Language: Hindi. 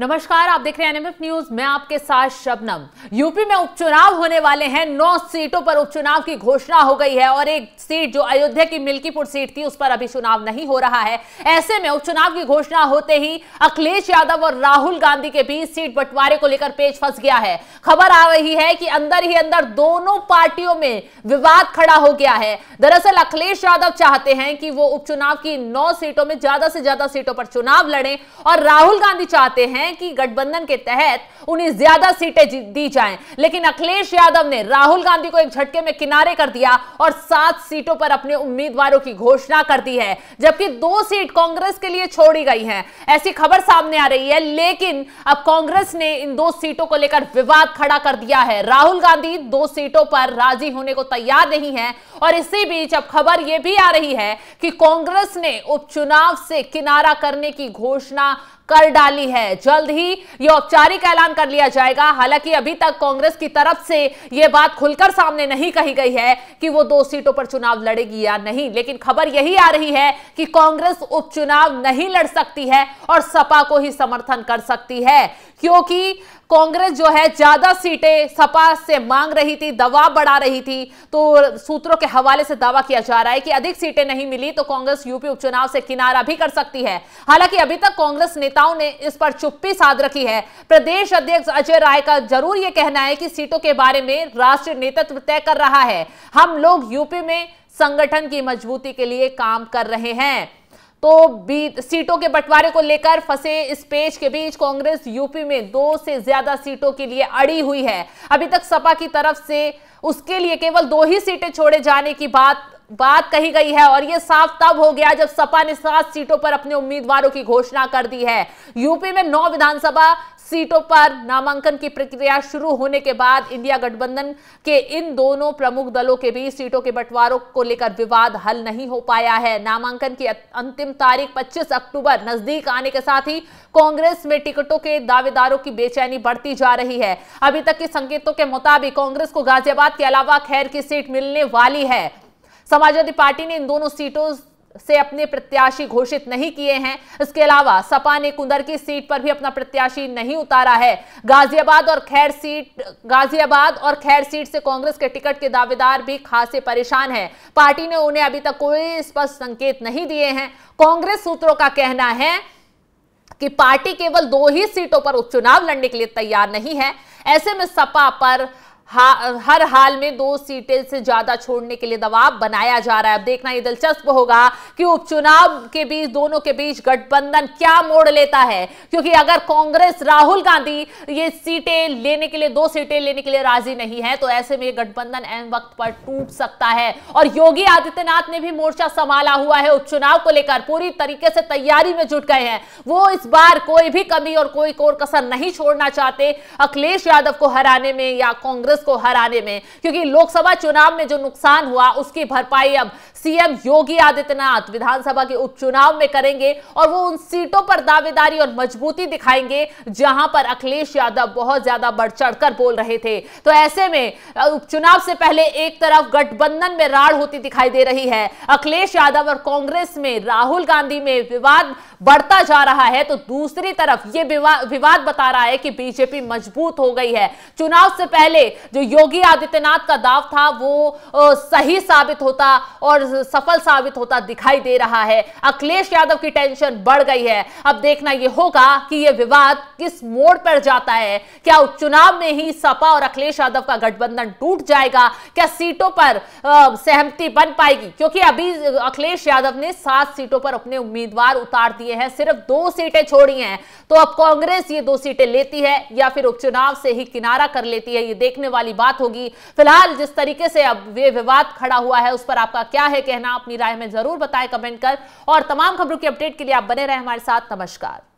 नमस्कार आप देख रहे हैं एनएमएफ न्यूज मैं आपके साथ शबनम यूपी में उपचुनाव होने वाले हैं नौ सीटों पर उपचुनाव की घोषणा हो गई है और एक सीट जो अयोध्या की मिल्कीपुर सीट थी उस पर अभी चुनाव नहीं हो रहा है ऐसे में उपचुनाव की घोषणा होते ही अखिलेश यादव और राहुल गांधी के बीच सीट बंटवारे को लेकर पेज फंस गया है खबर आ रही है कि अंदर ही अंदर दोनों पार्टियों में विवाद खड़ा हो गया है दरअसल अखिलेश यादव चाहते हैं कि वो उपचुनाव की नौ सीटों में ज्यादा से ज्यादा सीटों पर चुनाव लड़े और राहुल गांधी चाहते हैं हैं कि गठबंधन के तहत उन्हें ज्यादा सीटें दी जाएं लेकिन अखिलेश यादव ने राहुल गांधी को एक झटके में किनारे कर दिया और सात सीटों पर अपने उम्मीदवारों की घोषणा कर दी है जबकि दो सीट कांग्रेस के लिए छोड़ी गई है ऐसी खबर सामने आ रही है लेकिन अब कांग्रेस ने इन दो सीटों को लेकर विवाद खड़ा कर दिया है राहुल गांधी दो सीटों पर राजी होने को तैयार नहीं है और इसी बीच अब खबर यह भी आ रही है कि कांग्रेस ने उपचुनाव से किनारा करने की घोषणा कर डाली है जल्द ही यह औपचारिक ऐलान कर लिया जाएगा हालांकि अभी तक कांग्रेस की तरफ से यह बात खुलकर सामने नहीं कही गई है कि वो दो सीटों पर चुनाव लड़ेगी या नहीं लेकिन खबर यही आ रही है कि कांग्रेस उपचुनाव नहीं लड़ सकती है और सपा को ही समर्थन कर सकती है क्योंकि कांग्रेस जो है ज्यादा सीटें सपा से मांग रही थी दबाव बढ़ा रही थी तो सूत्रों के हवाले से दावा किया जा रहा है कि अधिक सीटें नहीं मिली तो कांग्रेस यूपी उपचुनाव से किनारा भी कर सकती है हालांकि अभी तक कांग्रेस नेता नेताओं ने इस पर चुप्पी साध रखी है प्रदेश अध्यक्ष अजय राय का जरूर यह कहना है कि सीटों के बारे में राष्ट्रीय नेतृत्व तय कर रहा है हम लोग यूपी में संगठन की मजबूती के लिए काम कर रहे हैं तो बीत सीटों के बंटवारे को लेकर फंसे इस पेज के बीच कांग्रेस यूपी में दो से ज्यादा सीटों के लिए अड़ी हुई है अभी तक सपा की तरफ से उसके लिए केवल दो ही सीटें छोड़े जाने की बात बात कही गई है और यह साफ तब हो गया जब सपा ने सात सीटों पर अपने उम्मीदवारों की घोषणा कर दी है यूपी में नौ विधानसभा सीटों पर नामांकन की प्रक्रिया शुरू होने के बाद इंडिया गठबंधन के इन दोनों प्रमुख दलों के बीच सीटों के बंटवारों को लेकर विवाद हल नहीं हो पाया है नामांकन की अंतिम तारीख 25 अक्टूबर नजदीक आने के साथ ही कांग्रेस में टिकटों के दावेदारों की बेचैनी बढ़ती जा रही है अभी तक के संकेतों के मुताबिक कांग्रेस को गाजियाबाद के अलावा खैर की सीट मिलने वाली है समाजवादी पार्टी ने इन दोनों सीटों से अपने प्रत्याशी घोषित नहीं किए हैं इसके अलावा सपा ने कुंदर की सीट पर भी अपना प्रत्याशी नहीं उतारा है गाजियाबाद और खैर सीट गाजियाबाद और खैर सीट से कांग्रेस के टिकट के दावेदार भी खासे परेशान हैं पार्टी ने उन्हें अभी तक कोई स्पष्ट संकेत नहीं दिए हैं कांग्रेस सूत्रों का कहना है कि पार्टी केवल दो ही सीटों पर उपचुनाव लड़ने के लिए तैयार नहीं है ऐसे में सपा पर हा, हर हाल में दो सीटें से ज्यादा छोड़ने के लिए दबाव बनाया जा रहा है अब देखना यह दिलचस्प होगा कि उपचुनाव के बीच दोनों के बीच गठबंधन क्या मोड़ लेता है क्योंकि अगर कांग्रेस राहुल गांधी ये सीटें लेने के लिए दो सीटें लेने के लिए राजी नहीं है तो ऐसे में गठबंधन एन वक्त पर टूट सकता है और योगी आदित्यनाथ ने भी मोर्चा संभाला हुआ है उपचुनाव को लेकर पूरी तरीके से तैयारी में जुट गए हैं वो इस बार कोई भी कमी और कोई कोर कसर नहीं छोड़ना चाहते अखिलेश यादव को हराने में या कांग्रेस कांग्रेस को हराने में क्योंकि लोकसभा चुनाव में जो नुकसान हुआ उसकी भरपाई अब सीएम योगी आदित्यनाथ विधानसभा के उपचुनाव में करेंगे और वो उन सीटों पर दावेदारी और मजबूती दिखाएंगे जहां पर अखिलेश यादव बहुत ज्यादा बढ़ चढ़कर बोल रहे थे तो ऐसे में उपचुनाव से पहले एक तरफ गठबंधन में राड़ होती दिखाई दे रही है अखिलेश यादव और कांग्रेस में राहुल गांधी में विवाद बढ़ता जा रहा है तो दूसरी तरफ ये विवाद बता रहा है कि बीजेपी मजबूत हो गई है चुनाव से पहले जो योगी आदित्यनाथ का दाव था वो सही साबित होता और सफल साबित होता दिखाई दे रहा है अखिलेश यादव की टेंशन बढ़ गई है अब देखना यह होगा कि यह विवाद किस मोड़ पर जाता है क्या उपचुनाव में ही सपा और अखिलेश यादव का गठबंधन टूट जाएगा क्या सीटों पर सहमति बन पाएगी क्योंकि अभी अखिलेश यादव ने सात सीटों पर अपने उम्मीदवार उतार दिए हैं सिर्फ दो सीटें छोड़ी हैं तो अब कांग्रेस ये दो सीटें लेती है या फिर उपचुनाव से ही किनारा कर लेती है ये देखने वाली बात होगी फिलहाल जिस तरीके से अब वे विवाद खड़ा हुआ है उस पर आपका क्या है है कहना अपनी राय में जरूर बताएं कमेंट कर और तमाम खबरों की अपडेट के लिए आप बने रहें हमारे साथ नमस्कार